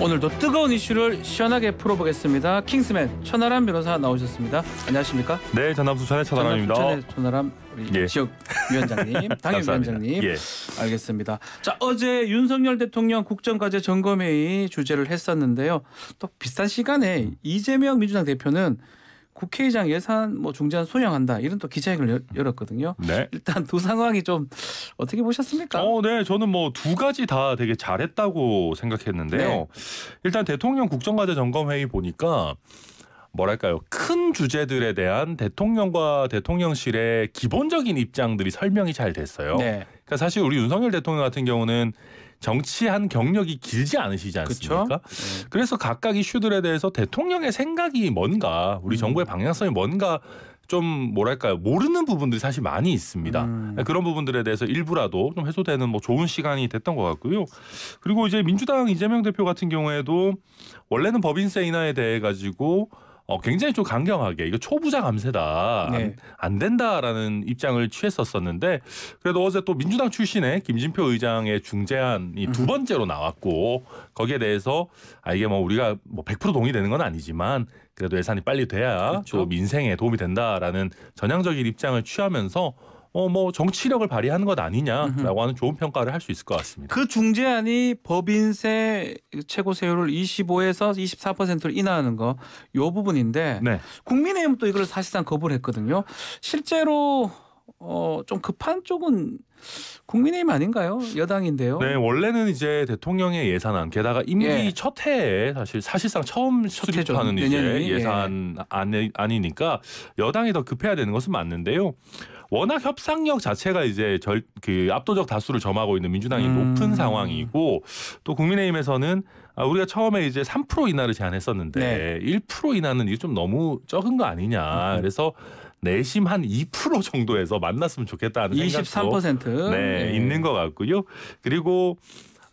오늘도 뜨거운 이슈를 시원하게 풀어보겠습니다. 킹스맨 천하람 변호사 나오셨습니다. 안녕하십니까? 네, 전남 부천의 천하람입니다. 부천의 예. 천하람 예. 지역 위원장님, 당협 위원장님. 예. 알겠습니다. 자, 어제 윤석열 대통령 국정과제 점검회의 주제를 했었는데요. 또 비슷한 시간에 이재명 민주당 대표는 국회의장 예산 뭐 중재안 소양한다 이런 또 기자회견을 열었거든요. 네. 일단 두 상황이 좀 어떻게 보셨습니까? 어, 네, 저는 뭐 두 가지 다 되게 잘했다고 생각했는데요. 네. 일단 대통령 국정과제 점검 회의 보니까 뭐랄까요 큰 주제들에 대한 대통령과 대통령실의 기본적인 입장들이 설명이 잘 됐어요. 네. 그러니까 사실 우리 윤석열 대통령 같은 경우는 정치한 경력이 길지 않으시지 않습니까? 네. 그래서 각각 이슈들에 대해서 대통령의 생각이 뭔가 우리 음. 정부의 방향성이 뭔가 좀 뭐랄까요 모르는 부분들이 사실 많이 있습니다. 음. 그러니까 그런 부분들에 대해서 일부라도 좀 해소되는 뭐 좋은 시간이 됐던 것 같고요. 그리고 이제 민주당 이재명 대표 같은 경우에도 원래는 법인세 인하에 대해 가지고 어, 굉장히 좀 강경하게 이거 초부자 감세다 네. 안, 안, 된다라는 입장을 취했었었는데 그래도 어제 또 민주당 출신의 김진표 의장의 중재안이 두 음. 번째로 나왔고 거기에 대해서 아 이게 뭐 우리가 뭐 100% 동의되는 건 아니지만 그래도 예산이 빨리 돼야 그렇죠. 또 민생에 도움이 된다라는 전향적인 입장을 취하면서 어뭐 정치력을 발휘하는 것 아니냐라고 하는 좋은 평가를 할 수 있을 것 같습니다. 그 중재안이 법인세 최고 세율을 25에서 24%로 인하하는 거 요 부분인데 네. 국민의힘또 이걸 사실상 거부를 했거든요. 실제로 어, 좀 급한 쪽은 국민의힘 아닌가요? 여당인데요. 네, 원래는 이제 대통령의 예산안 게다가 임기 예. 첫 해에 사실 사실상 처음 첫 수립하는 이제 예. 예산안이 아니니까 여당이 더 급해야 되는 것은 맞는데요. 워낙 협상력 자체가 이제 절그 압도적 다수를 점하고 있는 민주당이 음. 높은 상황이고 또 국민의힘에서는 아, 우리가 처음에 이제 3% 인하를 제안했었는데 네. 1% 인하는 이게 좀 너무 적은 거 아니냐. 음. 그래서 내심 한 2% 정도에서 만났으면 좋겠다는 23%? 생각도 네, 네. 있는 것 같고요. 그리고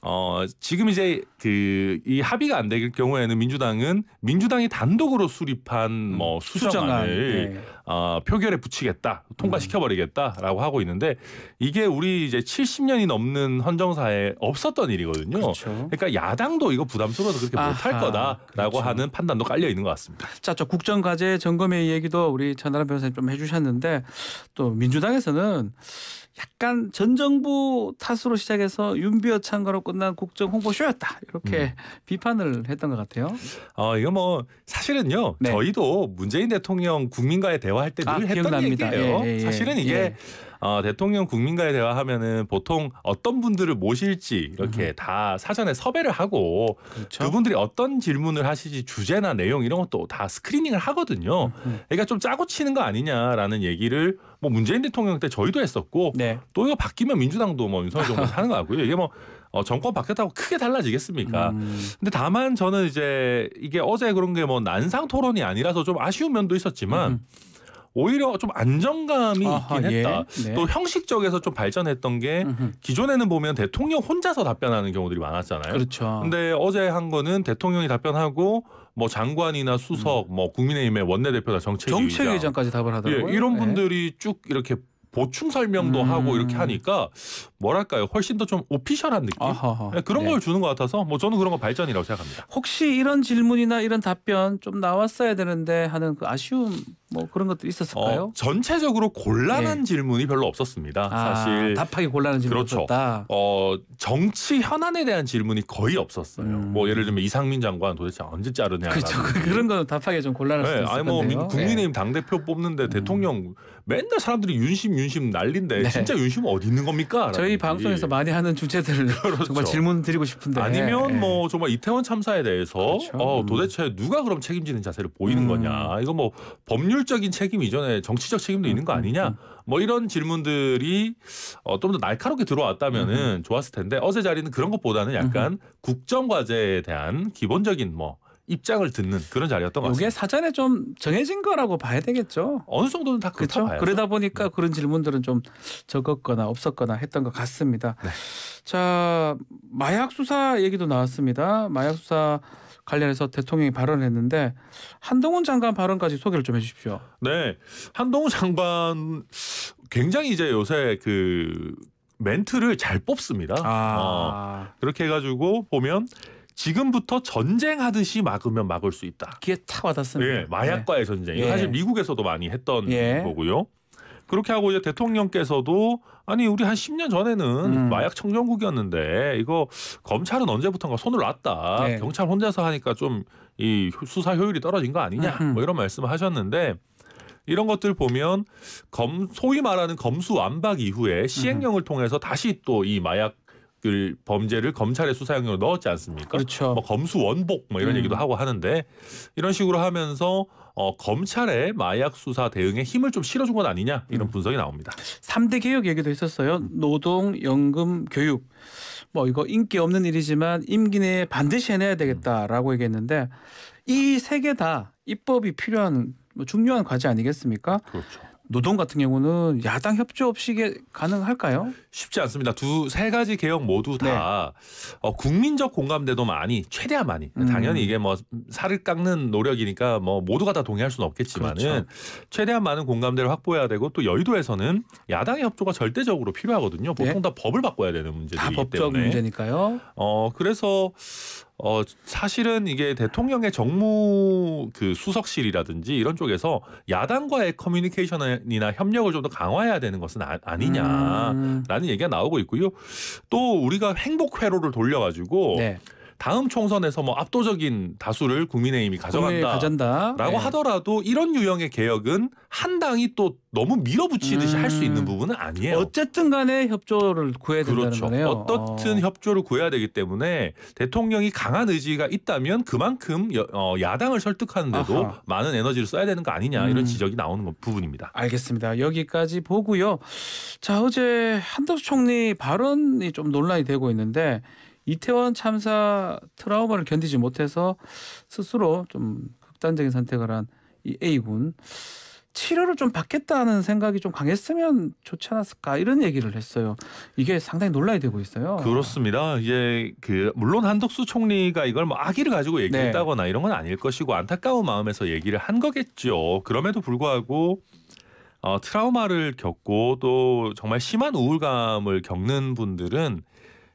어, 지금 이제 그 이 합의가 안 될 경우에는 민주당은 민주당이 단독으로 수립한 음, 뭐 수정안을 수정안, 네. 어, 표결에 붙이겠다, 통과시켜버리겠다라고 하고 있는데 이게 우리 이제 70년이 넘는 헌정사에 없었던 일이거든요. 그렇죠. 그러니까 야당도 이거 부담스러워서 그렇게 못 할 거다라고 그렇죠. 하는 판단도 깔려 있는 것 같습니다. 자, 저 국정 과제 점검의 얘기도 우리 전나라 변호사님 좀 해주셨는데 또 민주당에서는 약간 전 정부 탓으로 시작해서 윤비어 창거로 끝난 국정 홍보쇼였다 이렇게 음. 비판을 했던 것 같아요. 어 이거 뭐 사실은요 네. 저희도 문재인 대통령 국민과의 대화할 때늘 아, 했던 기억납니다. 얘기예요. 예, 예, 예, 사실은 이게 예. 어, 대통령 국민과의 대화하면은 보통 어떤 분들을 모실지 이렇게 음. 다 사전에 섭외를 하고 그렇죠? 그분들이 어떤 질문을 하시지 주제나 내용 이런 것도 다 스크리닝을 하거든요. 음. 음. 그러니까 좀 짜고 치는 거 아니냐라는 얘기를 뭐 문재인 대통령 때 저희도 했었고 네. 또 이거 바뀌면 민주당도 뭐 윤석열 정부에서 하는 거고요. 이게 뭐 어, 정권 바뀌었다고 크게 달라지겠습니까? 음. 근데 다만 저는 이제 이게 어제 그런 게 뭐 난상 토론이 아니라서 좀 아쉬운 면도 있었지만 음. 오히려 좀 안정감이 아하, 있긴 했다. 예. 네. 또 형식적에서 좀 발전했던 게 기존에는 보면 대통령 혼자서 답변하는 경우들이 많았잖아요. 그렇죠. 근데 어제 한 거는 대통령이 답변하고 뭐 장관이나 수석, 음. 뭐 국민의힘의 원내대표나 정책위의장, 정책위장까지 답을 하더라고요. 예, 이런 네. 분들이 네. 쭉 이렇게 보충 설명도 음. 하고 이렇게 하니까 뭐랄까요 훨씬 더 좀 오피셜한 느낌 아하하. 네, 그런 네. 걸 주는 것 같아서 뭐 저는 그런 거 발전이라고 생각합니다. 혹시 이런 질문이나 이런 답변 좀 나왔어야 되는데 하는 그 아쉬움 뭐 그런 것들 있었을까요? 어, 전체적으로 곤란한 네. 질문이 별로 없었습니다. 아, 사실 답하기 곤란한 질문 그렇죠. 없었다. 어 정치 현안에 대한 질문이 거의 없었어요. 뭐 음. 뭐 예를 들면 이상민 장관 도대체 언제 자르냐 그렇죠. 그런 건 답하기 좀 곤란할 네. 수 있을 아니, 뭐건데 국민의힘 네. 당 대표 뽑는데 음. 대통령 음. 맨날 사람들이 윤심 윤심 난린데 네. 진짜 윤심 어디 있는 겁니까? 저희 방송에서 많이 하는 주제들 그렇죠. 정말 질문 드리고 싶은데 아니면 네. 뭐 정말 이태원 참사에 대해서 그렇죠. 어, 음. 도대체 누가 그럼 책임지는 자세를 보이는 음. 거냐? 이거 뭐 법률적인 책임 이전에 정치적 책임도 음. 있는 거 음, 음, 아니냐? 뭐 이런 질문들이 어, 좀 더 날카롭게 들어왔다면은 음. 좋았을 텐데 어제 자리는 그런 것보다는 약간 국정 과제에 대한 기본적인 뭐 입장을 듣는 그런 자리였던 것 같습니다. 이게 사전에 좀 정해진 거라고 봐야 되겠죠. 어느 정도는 다 그렇죠. 봐야죠. 그러다 보니까 네. 그런 질문들은 좀 적었거나 없었거나 했던 것 같습니다. 네. 자 마약 수사 얘기도 나왔습니다. 마약 수사 관련해서 대통령이 발언했는데 한동훈 장관 발언까지 소개를 좀 해주십시오. 네, 한동훈 장관 굉장히 이제 요새 그 멘트를 잘 뽑습니다. 아. 어, 그렇게 해가지고 보면 지금부터 전쟁하듯이 막으면 막을 수 있다. 기에 타 와닿습니다. 예, 마약과의 예. 전쟁. 예. 사실 미국에서도 많이 했던 예. 거고요. 그렇게 하고 이제 대통령께서도 아니 우리 한 10년 전에는 음. 마약 청정국이었는데 이거 검찰은 언제부턴가 손을 놨다. 예. 경찰 혼자서 하니까 좀 이 수사 효율이 떨어진 거 아니냐. 음, 음. 뭐 이런 말씀을 하셨는데 이런 것들 보면 검 소위 말하는 검수 완박 이후에 시행령을 통해서 다시 또 이 마약 그 범죄를 검찰의 수사 용역으로 넣었지 않습니까? 그렇죠. 뭐 검수 원복 뭐 이런 음. 얘기도 하고 하는데 이런 식으로 하면서 어, 검찰의 마약 수사 대응에 힘을 좀 실어준 건 아니냐 이런 음. 분석이 나옵니다. 3대 개혁 얘기도 있었어요. 노동, 연금, 교육. 뭐 이거 인기 없는 일이지만 임기 내에 반드시 해내야 음. 되겠다라고 얘기했는데 이 세 개 다 입법이 필요한 뭐 중요한 과제 아니겠습니까? 그렇죠. 노동 같은 경우는 야당 협조 없이 가능할까요? 쉽지 않습니다. 두세 가지 개혁 모두 다 네. 어, 국민적 공감대도 많이 최대한 많이 음. 당연히 이게 뭐 살을 깎는 노력이니까 뭐 모두가 다 동의할 수는 없겠지만은 그렇죠. 최대한 많은 공감대를 확보해야 되고 또 여의도에서는 야당의 협조가 절대적으로 필요하거든요. 보통 네. 다 법을 바꿔야 되는 문제이기 때문에 다 법적 문제니까요. 어 그래서 어 사실은 이게 대통령의 정무 그 수석실이라든지 이런 쪽에서 야당과의 커뮤니케이션이나 협력을 좀 더 강화해야 되는 것은 아, 니냐라는 음. 얘기가 나오고 있고요. 또 우리가 행복 회로를 돌려가지고 네. 다음 총선에서 뭐 압도적인 다수를 국민의힘이 가져간다라고 네. 하더라도 이런 유형의 개혁은 한 당이 또 너무 밀어붙이듯이 음. 할수 있는 부분은 아니에요. 어쨌든 간에 협조를 구해야 그렇죠. 된다는 거네요. 어떻든 어. 협조를 구해야 되기 때문에 대통령이 강한 의지가 있다면 그만큼 여, 어, 야당을 설득하는데도 아하. 많은 에너지를 써야 되는 거 아니냐 이런 음. 지적이 나오는 부분입니다. 알겠습니다. 여기까지 보고요. 자 어제 한덕수 총리 발언이 좀 논란이 되고 있는데 이태원 참사 트라우마를 견디지 못해서 스스로 좀 극단적인 선택을 한 이 A군 치료를 좀 받겠다는 생각이 좀 강했으면 좋지 않았을까 이런 얘기를 했어요. 이게 상당히 논란이 되고 있어요. 그렇습니다. 이제 그 물론 한덕수 총리가 이걸 뭐 악의를 가지고 네. 얘기했다거나 네. 이런 건 아닐 것이고 안타까운 마음에서 얘기를 한 거겠죠. 그럼에도 불구하고 어, 트라우마를 겪고 또 정말 심한 우울감을 겪는 분들은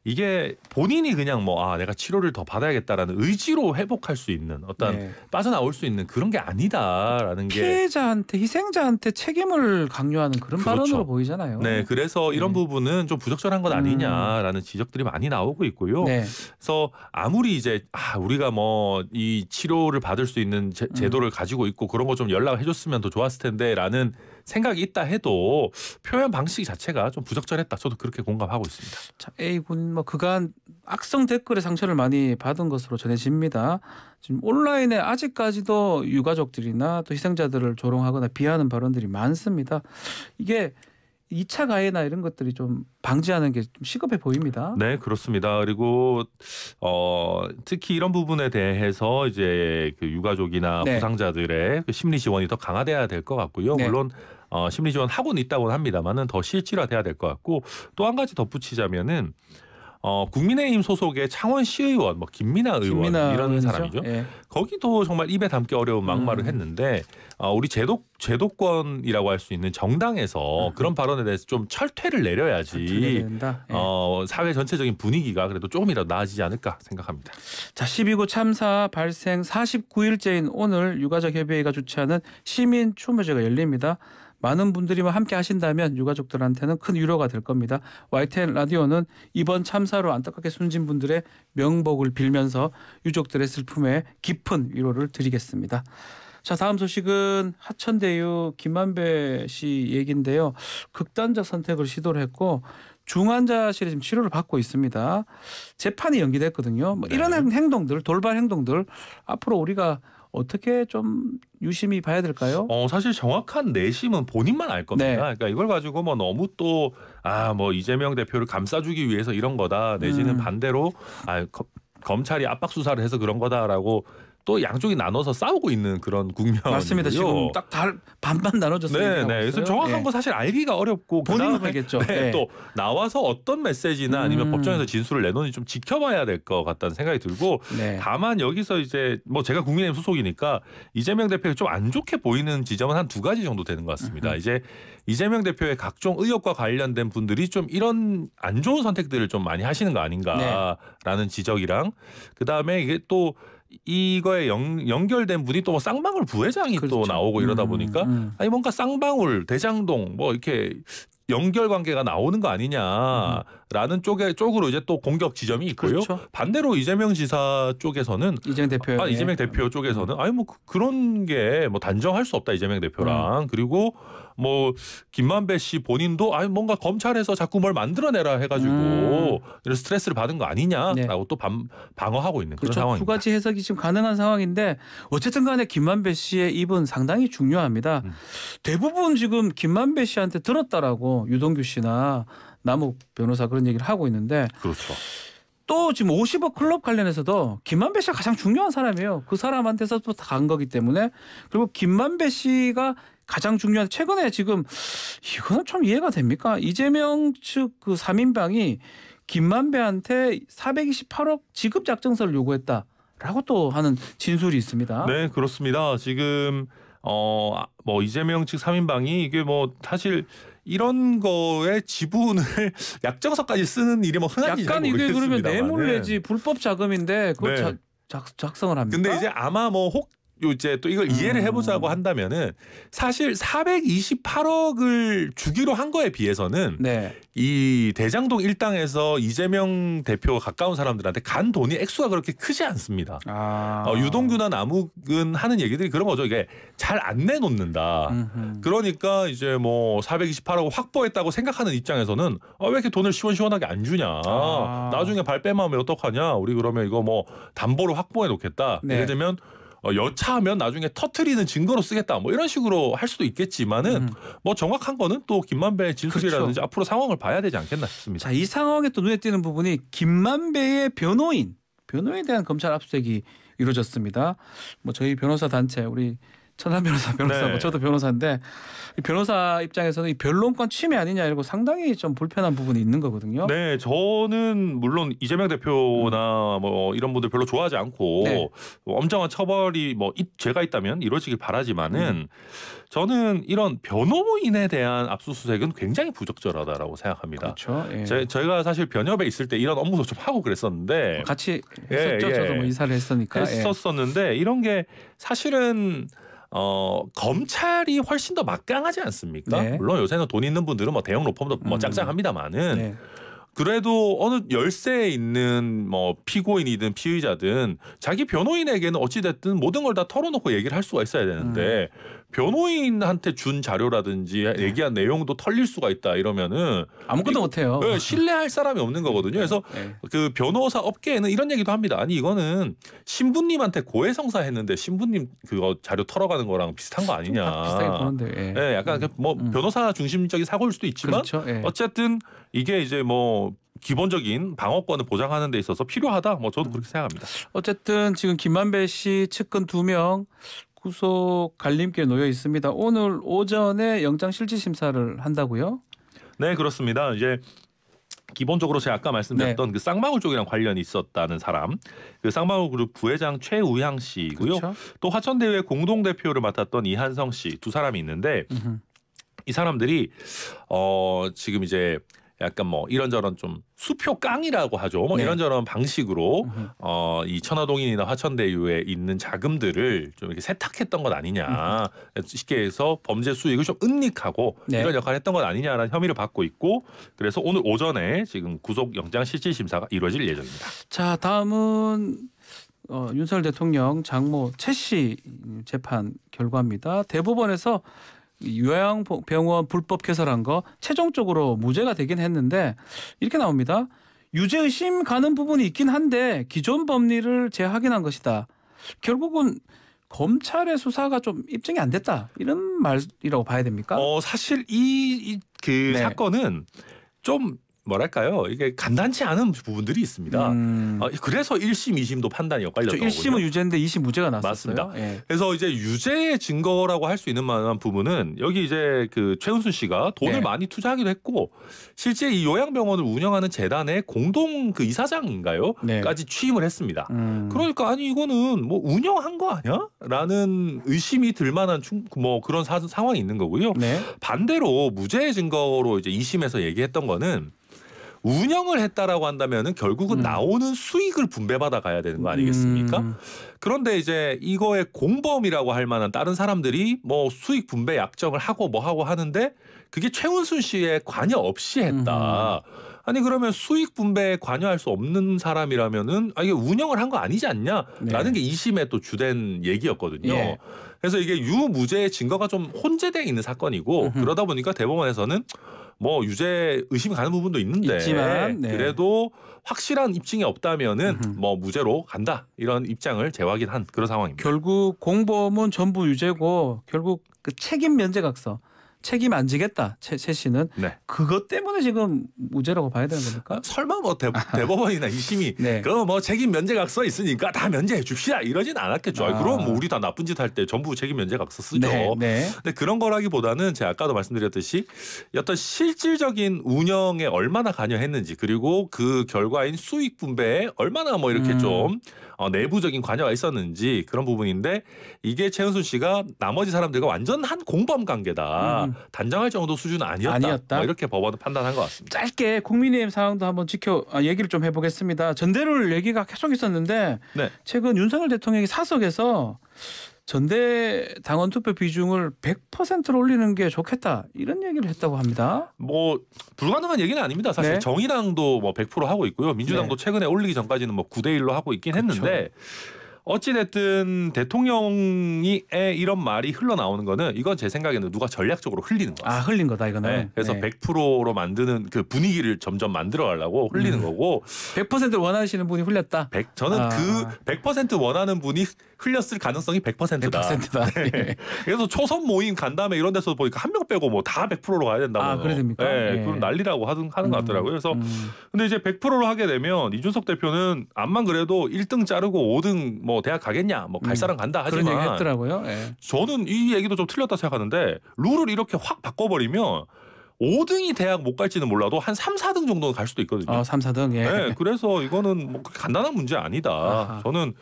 이게 본인이 그냥 뭐 아 내가 치료를 더 받아야겠다라는 의지로 회복할 수 있는 어떤 네. 빠져나올 수 있는 그런 게 아니다라는 피해자한테, 게 피해자한테 희생자한테 책임을 강요하는 그런 그렇죠. 발언으로 보이잖아요. 네, 그래서 이런 네. 부분은 좀 부적절한 것 음. 아니냐라는 음. 지적들이 많이 나오고 있고요. 네. 그래서 아무리 이제 아 우리가 뭐 이 치료를 받을 수 있는 제, 음. 제도를 음. 가지고 있고 그런 거 좀 연락해 줬으면 더 좋았을 텐데라는 생각이 있다 해도 표현 방식 자체가 좀 부적절했다. 저도 그렇게 공감하고 있습니다. 자, A군 뭐 그간 악성 댓글에 상처를 많이 받은 것으로 전해집니다. 지금 온라인에 아직까지도 유가족들이나 또 희생자들을 조롱하거나 비하하는 발언들이 많습니다. 이게 2차 가해나 이런 것들이 좀 방지하는 게 좀 시급해 보입니다. 네, 그렇습니다. 그리고 어, 특히 이런 부분에 대해서 이제 그 유가족이나 네. 부상자들의 그 심리 지원이 더 강화돼야 될 것 같고요. 네. 물론 어, 심리 지원 하고는 있다고는 합니다만은 더 실질화돼야 될 것 같고 또 한 가지 덧붙이자면은 어, 국민의힘 소속의 창원시의원, 뭐 김민아 의원 김민아 이런 의원이죠? 사람이죠. 예. 거기도 정말 입에 담기 어려운 막말을 음. 했는데 어, 우리 제도 제도권이라고 할 수 있는 정당에서 음. 그런 발언에 대해서 좀 철퇴를 내려야지 아, 예. 어, 사회 전체적인 분위기가 그래도 조금이라도 나아지지 않을까 생각합니다. 자, 12구 참사 발생 49일째인 오늘 유가족 협의회가 주최하는 시민 추모제가 열립니다. 많은 분들이 뭐 함께 하신다면 유가족들한테는 큰 위로가 될 겁니다. YTN 라디오는 이번 참사로 안타깝게 숨진 분들의 명복을 빌면서 유족들의 슬픔에 깊은 위로를 드리겠습니다. 자 다음 소식은 하천대유 김만배 씨 얘기인데요. 극단적 선택을 시도를 했고 중환자실에 지금 치료를 받고 있습니다. 재판이 연기됐거든요. 뭐 이런 네. 행동들 돌발 행동들 앞으로 우리가 어떻게 좀 유심히 봐야 될까요? 어 사실 정확한 내심은 본인만 알 겁니다. 네. 그러니까 이걸 가지고 뭐 너무 또 아뭐 이재명 대표를 감싸주기 위해서 이런 거다 내지는 음. 반대로 아 검찰이 압박 수사를 해서 그런 거다라고 또 양쪽이 나눠서 싸우고 있는 그런 국면이 맞습니다. 지금 딱다 반반 나눠졌어요. 네, 네. 그래서 정확한 네. 거 사실 알기가 어렵고 그 본인 알겠죠. 네, 네. 또 나와서 어떤 메시지나 아니면 음. 법정에서 진술을 내놓는지 좀 지켜봐야 될 것 같다는 생각이 들고 네. 다만 여기서 이제 뭐 제가 국민의힘 소속이니까 이재명 대표가 좀 안 좋게 보이는 지점은 한 두 가지 정도 되는 것 같습니다. 음. 이제 이재명 대표의 각종 의혹과 관련된 분들이 좀 이런 안 좋은 선택들을 좀 많이 하시는 거 아닌가라는 네. 지적이랑 그 다음에 이게 또 이거에 연, 연결된 분이 또 뭐 쌍방울 부회장이 그렇죠. 또 나오고 이러다 음, 보니까 음, 아니 뭔가 쌍방울 대장동 뭐 이렇게 연결 관계가 나오는 거 아니냐라는 음. 쪽에 쪽으로 이제 또 공격 지점이 있고요. 그렇죠. 반대로 이재명 지사 쪽에서는 이재명 대표 아, 이재명 네. 대표 쪽에서는 아니 뭐 그, 그런 게 뭐 단정할 수 없다 이재명 대표랑 음. 그리고 뭐 김만배 씨 본인도 아 뭔가 검찰에서 자꾸 뭘 만들어내라 해가지고 음. 이런 스트레스를 받은 거 아니냐라고 네. 또 방, 방어하고 있는 그런 그렇죠. 상황입니다. 두 가지 해석이 지금 가능한 상황인데 어쨌든간에 김만배 씨의 입은 상당히 중요합니다. 음. 대부분 지금 김만배 씨한테 들었다라고 유동규 씨나 남욱 변호사 그런 얘기를 하고 있는데 그렇죠. 또 지금 50억 클럽 관련해서도 김만배 씨가 가장 중요한 사람이에요. 그 사람한테서 또간 거기 때문에 그리고 김만배 씨가 가장 중요한 최근에 지금 이거는 참 이해가 됩니까? 이재명 측그 3인방이 김만배한테 428억 지급 작정서를 요구했다라고 또 하는 진술이 있습니다. 네, 그렇습니다. 지금 어뭐 아, 이재명 측 3인방이 이게 뭐 사실 이런 거에 지분을 약정서까지 쓰는 일이 뭐 흔한지 약간 이게 그러면 내몰래지 불법 자금인데 그걸 네. 자, 작, 작성을 합니다. 근데 이제 아마 뭐혹 이제 또 이걸 이해를 해보자고 음. 한다면은 사실 428억을 주기로 한 거에 비해서는 네. 이 대장동 일당에서 이재명 대표 가까운 사람들한테 간 돈이 액수가 그렇게 크지 않습니다. 아. 어, 유동규나 남욱은 하는 얘기들이 그런 거죠. 이게 잘 안 내놓는다. 음흠. 그러니까 이제 뭐 428억 확보했다고 생각하는 입장에서는 아, 왜 이렇게 돈을 시원시원하게 안 주냐. 아. 나중에 발 빼면 어떡하냐. 우리 그러면 이거 뭐 담보를 확보해 놓겠다. 네. 예를 들면 어, 여차하면 나중에 터트리는 증거로 쓰겠다 뭐 이런 식으로 할 수도 있겠지만은 음. 뭐 정확한 거는 또 김만배 의 진술이라든지 그렇죠. 앞으로 상황을 봐야 되지 않겠나 싶습니다. 자, 이 상황에 또 눈에 띄는 부분이 김만배의 변호인 변호에 대한 검찰 압수색이 이루어졌습니다. 뭐 저희 변호사 단체 우리 천남 변호사 변호사 네. 저도 변호사인데 이 변호사 입장에서는 이 변론권 침해 아니냐 이러고 상당히 좀 불편한 부분이 있는 거거든요. 네, 저는 물론 이재명 대표나 음. 뭐 이런 분들 별로 좋아하지 않고 네. 엄정한 처벌이 뭐 죄가 있다면 이루어지길 바라지만은 음. 저는 이런 변호인에 대한 압수수색은 굉장히 부적절하다라고 생각합니다. 그렇죠. 예. 저희가 사실 변협에 있을 때 이런 업무도 좀 하고 그랬었는데 같이 예, 했었죠. 예, 예. 저도 뭐 예. 이사를 했으니까 예. 했었었는데 이런 게 사실은 어, 검찰이 훨씬 더 막강하지 않습니까? 네. 물론 요새는 돈 있는 분들은 뭐 대형 로펌도 뭐 음. 짱짱합니다만은 네. 그래도 어느 열쇠에 있는 뭐 피고인이든 피의자든 자기 변호인에게는 어찌됐든 모든 걸 다 털어놓고 얘기를 할 수가 있어야 되는데 음. 변호인한테 준 자료라든지 네. 얘기한 내용도 털릴 수가 있다 이러면은 아무것도 못해요. 네, 신뢰할 사람이 없는 거거든요. 네. 그래서 네. 그 변호사 업계에는 이런 얘기도 합니다. 아니 이거는 신부님한테 고해성사 했는데 신부님 그거 자료 털어가는 거랑 비슷한 거 아니냐. 아, 비슷하게 데 예, 네, 약간 음. 뭐 음. 변호사 중심적인 사고일 수도 있지만 그렇죠. 예. 어쨌든 이게 이제 뭐 기본적인 방어권을 보장하는 데 있어서 필요하다. 뭐 저도 음. 그렇게 생각합니다. 어쨌든 지금 김만배 씨 측근 두명 구속 갈림길 에 놓여 있습니다. 오늘 오전에 영장 실질 심사를 한다고요? 네, 그렇습니다. 이제 기본적으로 제가 아까 말씀드렸던 네. 그 쌍방울 쪽이랑 관련이 있었다는 사람, 그 쌍방울 그룹 부회장 최우향 씨고요. 그쵸? 그렇죠. 또화천대회 공동 대표를 맡았던 이한성 씨 두 사람이 있는데 음흠. 이 사람들이 어 지금 이제 약간 뭐 이런저런 좀 수표 깡이라고 하죠. 뭐 네. 이런저런 방식으로 어, 이 천화동인이나 화천대유에 있는 자금들을 좀 이렇게 세탁했던 것 아니냐. 쉽게 해서 범죄 수익을 좀 은닉하고 네. 이런 역할을 했던 것 아니냐라는 혐의를 받고 있고 그래서 오늘 오전에 지금 구속영장 실질심사가 이루어질 예정입니다. 자 다음은 어, 윤석열 대통령 장모 최 씨 재판 결과입니다. 대법원에서 요양병원 불법 개설한 거 최종적으로 무죄가 되긴 했는데 이렇게 나옵니다. 유죄 의심 가는 부분이 있긴 한데 기존 법리를 재확인한 것이다. 결국은 검찰의 수사가 좀 입증이 안 됐다 이런 말이라고 봐야 됩니까? 어 사실 이그 네. 사건은 좀 뭐랄까요 이게 간단치 않은 부분들이 있습니다. 음. 어, 그래서 1심, 2심도 판단이 그렇죠. 엇갈렸던 거죠. 1심은 유죄인데 2심 무죄가 났었어요. 맞습니다. 예. 그래서 이제 유죄의 증거라고 할 수 있는 만한 부분은 여기 이제 그 최은순 씨가 돈을 예. 많이 투자하기도 했고 실제 이 요양병원을 운영하는 재단의 공동 그 이사장인가요? 네. 까지 취임을 했습니다. 음. 그러니까 아니 이거는 뭐 운영한 거 아니야? 라는 의심이 들 만한 뭐 그런 사, 상황이 있는 거고요. 네. 반대로 무죄의 증거로 이제 2심에서 얘기했던 거는 운영을 했다라고 한다면은 결국은 음. 나오는 수익을 분배받아 가야 되는 거 아니겠습니까? 음. 그런데 이제 이거의 공범이라고 할 만한 다른 사람들이 뭐 수익 분배 약정을 하고 뭐 하고 하는데 그게 최은순 씨의 관여 없이 했다. 음. 아니 그러면 수익 분배에 관여할 수 없는 사람이라면은 아 이게 운영을 한 거 아니지 않냐라는 네. 게이심의또 주된 얘기였거든요. 예. 그래서 이게 유무죄의 증거가 좀혼재되어 있는 사건이고 으흠. 그러다 보니까 대법원에서는 뭐 유죄 의심이 가는 부분도 있는데 있지만, 네. 그래도 확실한 입증이 없다면은 음흠. 뭐 무죄로 간다 이런 입장을 재확인한 그런 상황입니다. 결국 공범은 전부 유죄고 결국 그 책임 면제각서 책임 안 지겠다. 최, 최 씨는 네. 그것 때문에 지금 무죄라고 봐야 되는 겁니까? 아, 설마 뭐 대, 법원이나 이심이 네. 그럼 뭐 책임 면제각서 있으니까 다 면제해 줍시다 이러진 않았겠죠. 아. 그럼 뭐 우리 다 나쁜 짓 할 때 전부 책임 면제각서 쓰죠. 네, 네. 근데 그런 거라기보다는 제가 아까도 말씀드렸듯이 어떤 실질적인 운영에 얼마나 관여했는지 그리고 그 결과인 수익 분배에 얼마나 뭐 이렇게 음. 좀 어, 내부적인 관여가 있었는지 그런 부분인데 이게 최은순 씨가 나머지 사람들과 완전 한 공범 관계다. 음. 음. 음. 단장할 정도 수준 아니었다. 뭐 아니었다. 뭐 이렇게 법원은 판단한 것 같습니다. 짧게 국민의힘 상황도 한번 지켜 아, 얘기를 좀 해보겠습니다. 전대를 얘기가 계속 있었는데 네. 최근 윤석열 대통령이 사석에서 전대 당원 투표 비중을 100%로 올리는 게 좋겠다 이런 얘기를 했다고 합니다. 뭐 불가능한 얘기는 아닙니다. 사실 네. 정의당도 뭐 100% 하고 있고요. 민주당도 네. 최근에 올리기 전까지는 뭐 9대 1로 하고 있긴 그쵸. 그렇죠. 했는데 어찌됐든 대통령이 이런 말이 흘러나오는 거는 이건 제 생각에는 누가 전략적으로 흘리는 거야. 아, 흘린 거다 이거는. 네, 그래서 네. 100%로 만드는 그 분위기를 점점 만들어 가려고 흘리는 음. 거고 100% 원하시는 분이 흘렸다. 100, 저는 아. 그100% 원하는 분이 흘렸을 가능성이 100%다. 100%다. 네. 그래서 초선 모임 간담회 이런 데서 보니까 한 명 빼고 뭐 다 100%로 가야 된다고. 아, 그래 됩니까? 네, 네. 그런 난리라고 하는, 하는 음, 것 같더라고요. 그래서 음. 근데 이제 100%로 하게 되면 이준석 대표는 암만 그래도 1등 자르고 5등 뭐 대학 가겠냐, 뭐갈 음, 사람 간다 하지만 그런 얘기 했더라고요. 네. 저는 이 얘기도 좀 틀렸다 생각하는데 룰을 이렇게 확 바꿔버리면 5등이 대학 못 갈지는 몰라도 한 3, 4등 정도는 갈 수도 있거든요. 어, 3, 4등. 예. 네, 그래서 이거는 뭐 간단한 문제 아니다. 아하. 저는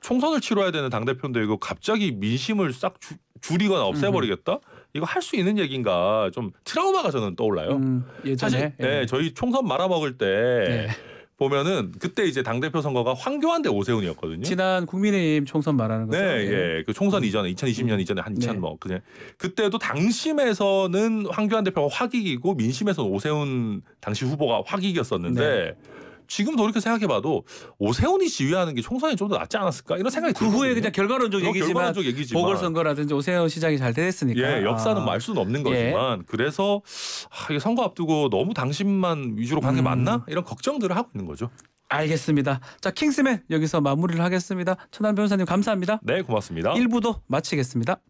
총선을 치러야 되는 당 대표인데 이거 갑자기 민심을 싹 주, 줄이거나 없애버리겠다. 이거 할 수 있는 얘기인가 좀 트라우마가 저는 떠올라요. 음, 예전에 사실 네, 예. 저희 총선 말아먹을 때 예. 보면은 그때 이제 당 대표 선거가 황교안 대 오세훈이었거든요. 지난 국민의힘 총선 말하는 거죠. 네, 예. 예. 그 총선 이전에 2020년 음. 이전에 음. 한참 네. 뭐 그냥 그때도 당심에서는 황교안 대표가 확 이기고 민심에서는 오세훈 당시 후보가 확 이겼었는데 네. 지금 돌이켜 생각해봐도 오세훈이 지휘하는 게 총선이 좀 더 낫지 않았을까 이런 생각이 그 후에 그냥 결과론적 얘기지만, 결과론적 얘기지만 보궐선거라든지 오세훈 시장이 잘 됐으니까 예, 역사는 아. 말 수는 없는 예. 거지만 예. 그래서 아, 이게 선거 앞두고 너무 당신만 위주로 가는 음. 게 맞나 이런 걱정들을 하고 있는 거죠. 알겠습니다. 자 킹스맨 여기서 마무리를 하겠습니다. 천안 변호사님 감사합니다. 네 고맙습니다. 1부도 마치겠습니다.